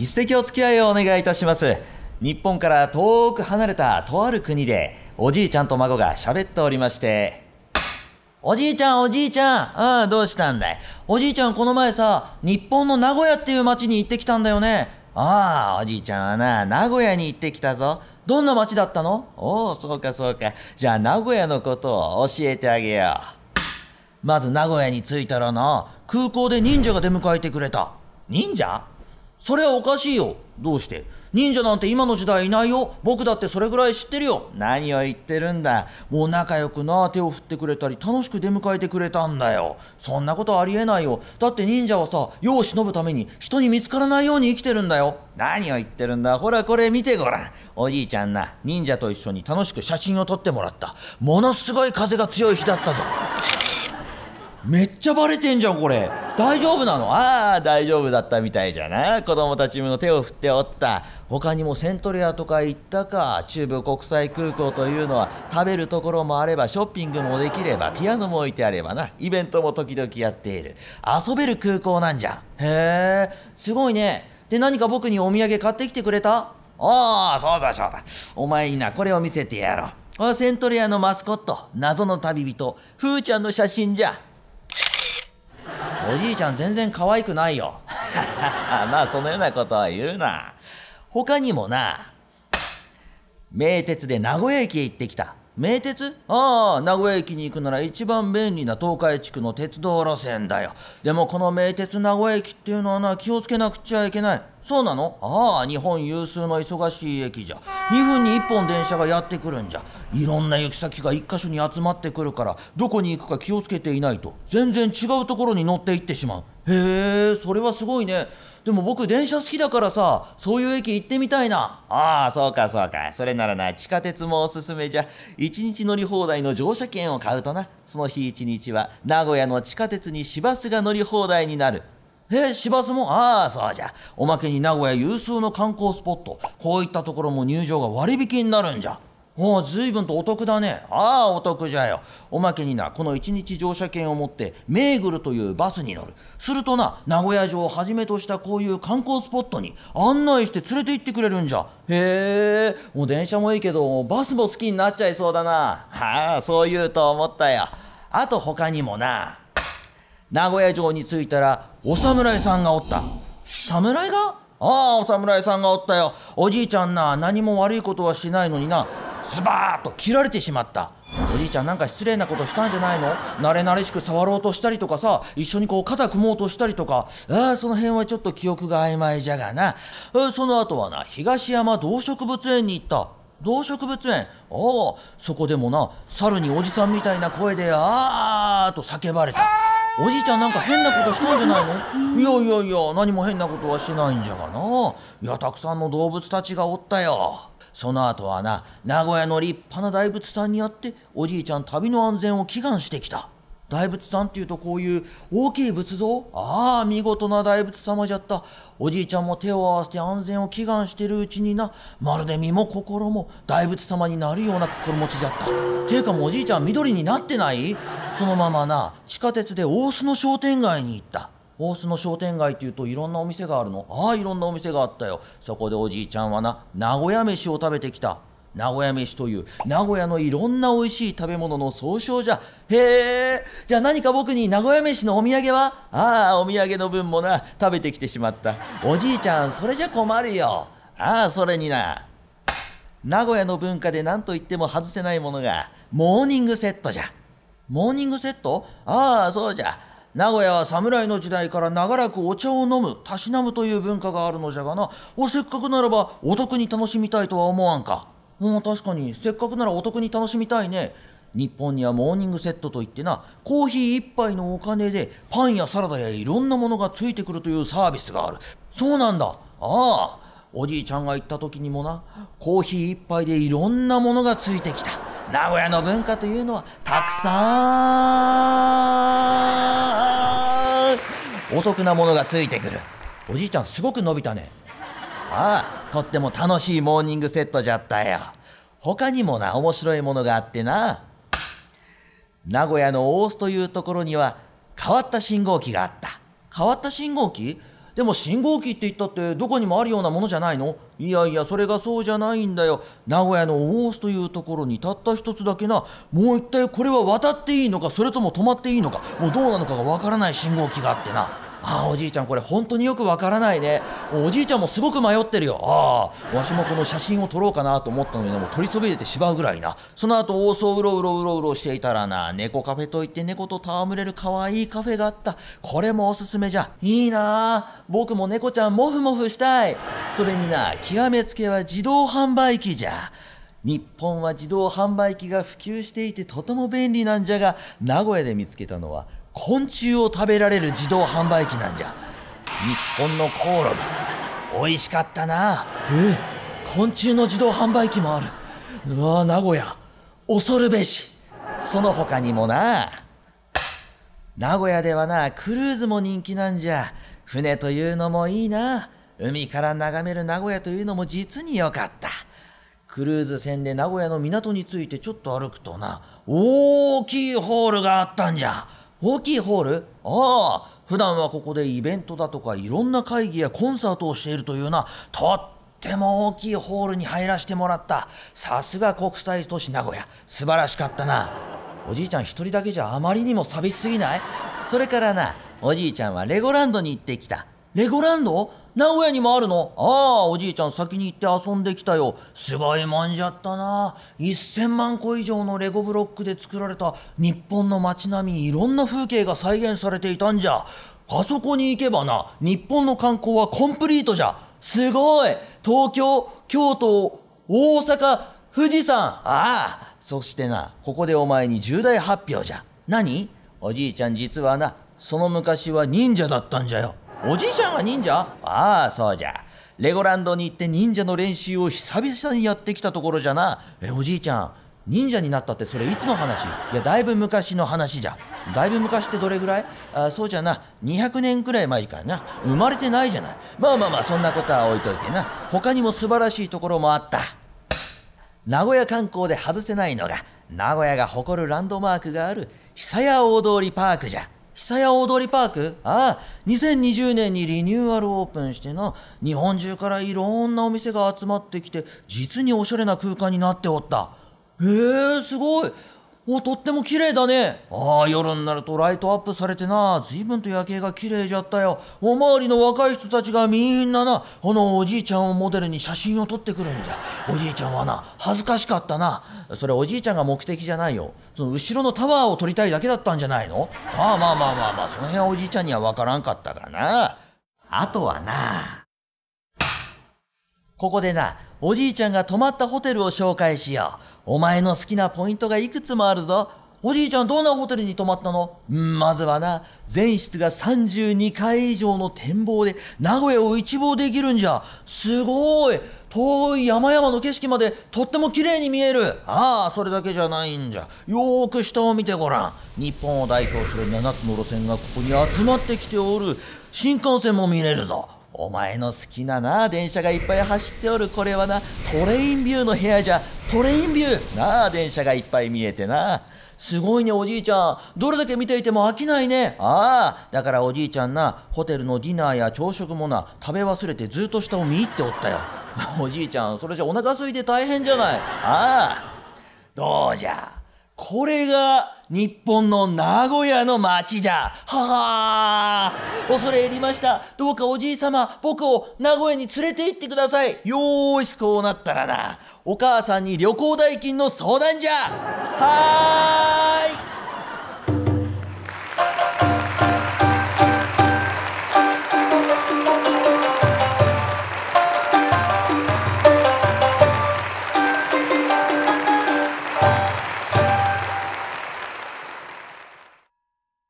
一席お付き合いをお願いいたします日本から遠く離れたとある国でおじいちゃんと孫が喋っておりましておじいちゃんおじいちゃんうんどうしたんだいおじいちゃんこの前さ日本の名古屋っていう町に行ってきたんだよねああおじいちゃんはな名古屋に行ってきたぞどんな町だったのおおそうかそうかじゃあ名古屋のことを教えてあげようまず名古屋に着いたらな空港で忍者が出迎えてくれた忍者それはおかしいよどうして忍者なんて今の時代いないよ僕だってそれぐらい知ってるよ何を言ってるんだもう仲良くな手を振ってくれたり楽しく出迎えてくれたんだよそんなことありえないよだって忍者はさ世を忍ぶために人に見つからないように生きてるんだよ何を言ってるんだほらこれ見てごらんおじいちゃんな忍者と一緒に楽しく写真を撮ってもらったものすごい風が強い日だったぞめっちゃバレてんじゃんこれ大丈夫なのああ大丈夫だったみたいじゃな子供たちも手を振っておった他にもセントレアとか行ったか中部国際空港というのは食べるところもあればショッピングもできればピアノも置いてあればなイベントも時々やっている遊べる空港なんじゃへえすごいねで何か僕にお土産買ってきてくれたああそうだそうだお前になこれを見せてやろうセントレアのマスコット謎の旅人ふーちゃんの写真じゃおじいちゃん全然可愛くないよ まあそのようなことは言うな他にもな名鉄で名古屋駅へ行ってきた名鉄ああ名古屋駅に行くなら一番便利な東海地区の鉄道路線だよでもこの名鉄名古屋駅っていうのはな気をつけなくちゃいけないそうなのああ日本有数の忙しい駅じゃ2分に1本電車がやってくるんじゃいろんな行き先が1か所に集まってくるからどこに行くか気をつけていないと全然違うところに乗っていってしまうへえそれはすごいねでも僕電車好きだからさそういう駅行ってみたいなああそうかそうかそれならな地下鉄もおすすめじゃ1日乗り放題の乗車券を買うとなその日1日は名古屋の地下鉄に市バスが乗り放題になるえ、市バスもああ、そうじゃ。おまけに名古屋有数の観光スポット。こういったところも入場が割引になるんじゃ。お随分とお得だねああお得じゃよおまけになこの1日乗車券を持ってメーグルというバスに乗るするとな名古屋城をはじめとしたこういう観光スポットに案内して連れて行ってくれるんじゃへえもう電車もいいけどバスも好きになっちゃいそうだなはあそう言うと思ったよあと他にもな名古屋城に着いたらお侍さんがおった侍がああお侍さんがおったよおじいちゃんな何も悪いことはしないのになズバーッと切られてしまったおじいちゃんなんか失礼なことしたんじゃないの慣れ慣れしく触ろうとしたりとかさ一緒にこう肩組もうとしたりとかああその辺はちょっと記憶が曖昧じゃがなその後はな東山動植物園に行った動植物園ああそこでもな猿におじさんみたいな声で「あー」と叫ばれたおじいちゃんなんか変なことしたんじゃないのいやいやいや何も変なことはしてないんじゃがないやたくさんの動物たちがおったよその後はな名古屋の立派な大仏さんに会っておじいちゃん旅の安全を祈願してきた大仏さんっていうとこういう大きい仏像ああ見事な大仏様じゃったおじいちゃんも手を合わせて安全を祈願してるうちになまるで身も心も大仏様になるような心持ちじゃったていうかもうおじいちゃん緑になってないそのままな地下鉄で大須の商店街に行った大須の商店街っていうといろんなお店があるのああいろんなお店があったよそこでおじいちゃんはな名古屋飯を食べてきた名古屋飯という名古屋のいろんな美味しい食べ物の総称じゃへえじゃあ何か僕に名古屋飯のお土産はああお土産の分もな食べてきてしまったおじいちゃんそれじゃ困るよああそれにな名古屋の文化で何と言っても外せないものがモーニングセットじゃモーニングセットああそうじゃ名古屋は侍の時代から長らくお茶を飲むたしなむという文化があるのじゃがなおせっかくならばお得に楽しみたいとは思わんかもう確かにせっかくならお得に楽しみたいね日本にはモーニングセットといってなコーヒー1杯のお金でパンやサラダやいろんなものがついてくるというサービスがあるそうなんだああおじいちゃんが行った時にもなコーヒー1杯でいろんなものがついてきた名古屋の文化というのはたくさんお得なものがついてくるおじいちゃんすごく伸びたねああとっても楽しいモーニングセットじゃったよ他にもな面白いものがあってな名古屋の大須というところには変わった信号機があった変わった信号機でも信号機って言ったってどこにもあるようなものじゃないのいやいやそれがそうじゃないんだよ名古屋の大須というところにたった一つだけなもう一体これは渡っていいのかそれとも止まっていいのかもうどうなのかがわからない信号機があってなああおじいちゃんこれ本当によくわからないねおじいちゃんもすごく迷ってるよああわしもこの写真を撮ろうかなと思ったのにもう取りそびれてしまうぐらいなその後大そううろうろうろうろしていたらな猫カフェといって猫と戯れるかわいいカフェがあったこれもおすすめじゃいいな僕も猫ちゃんモフモフしたいそれにな極めつけは自動販売機じゃ日本は自動販売機が普及していてとても便利なんじゃが名古屋で見つけたのは昆虫を食べられる自動販売機なんじゃ日本のコオロギ美味しかったなえ昆虫の自動販売機もあるうわ名古屋恐るべしその他にもな名古屋ではなクルーズも人気なんじゃ船というのもいいな海から眺める名古屋というのも実によかったクルーズ船で名古屋の港についてちょっと歩くとな大きいホールがあったんじゃ大きいホールああ普段はここでイベントだとかいろんな会議やコンサートをしているというなとっても大きいホールに入らせてもらったさすが国際都市名古屋素晴らしかったなおじいちゃん一人だけじゃあまりにも寂しすぎないそれからなおじいちゃんはレゴランドに行ってきたレゴランド名古屋にもあるのああ、おじいちゃん先に行って遊んできたよ。すごいもんじゃったな。1000万個以上のレゴブロックで作られた日本の街並み、いろんな風景が再現されていたんじゃ。あそこに行けばな、日本の観光はコンプリートじゃ。すごい東京、京都、大阪、富士山。ああ、そしてな、ここでお前に重大発表じゃ。何おじいちゃん実はな、その昔は忍者だったんじゃよ。おじいちゃんは忍者ああそうじゃレゴランドに行って忍者の練習を久々にやってきたところじゃなえおじいちゃん忍者になったってそれいつの話いやだいぶ昔の話じゃだいぶ昔ってどれぐらいあそうじゃな200年くらい前からな生まれてないじゃないまあまあまあそんなことは置いといてな他にも素晴らしいところもあった名古屋観光で外せないのが名古屋が誇るランドマークがある久屋大通りパークじゃ久屋大通パークああ、2020年にリニューアルオープンしてな、日本中からいろんなお店が集まってきて、実におしゃれな空間になっておった。へえ、すごいおとっても綺麗だねああ夜になるとライトアップされてな随分と夜景が綺麗じゃったよおまわりの若い人たちがみんななこのおじいちゃんをモデルに写真を撮ってくるんじゃおじいちゃんはな恥ずかしかったなそれおじいちゃんが目的じゃないよその後ろのタワーを撮りたいだけだったんじゃないのああまあまあまあまあその辺はおじいちゃんには分からんかったかなあとはなここでな、おじいちゃんが泊まったホテルを紹介しよう。お前の好きなポイントがいくつもあるぞ。おじいちゃんどんなホテルに泊まったの、ん、まずはな、全室が32階以上の展望で名古屋を一望できるんじゃ。すごい遠い山々の景色までとっても綺麗に見えるああ、それだけじゃないんじゃ。よーく下を見てごらん。日本を代表する7つの路線がここに集まってきておる。新幹線も見れるぞ。お前の好きなな電車がいっぱい走っておるこれはなトレインビューの部屋じゃトレインビューなあ電車がいっぱい見えてなすごいねおじいちゃんどれだけ見ていても飽きないねああだからおじいちゃんなホテルのディナーや朝食もな食べ忘れてずっと下を見入っておったよ おじいちゃんそれじゃお腹空いて大変じゃないああどうじゃこれが日本の名古屋の町じゃ。はは恐れ入りました。どうかおじい様、僕を名古屋に連れて行ってください。よーし、こうなったらな、お母さんに旅行代金の相談じゃ。はあ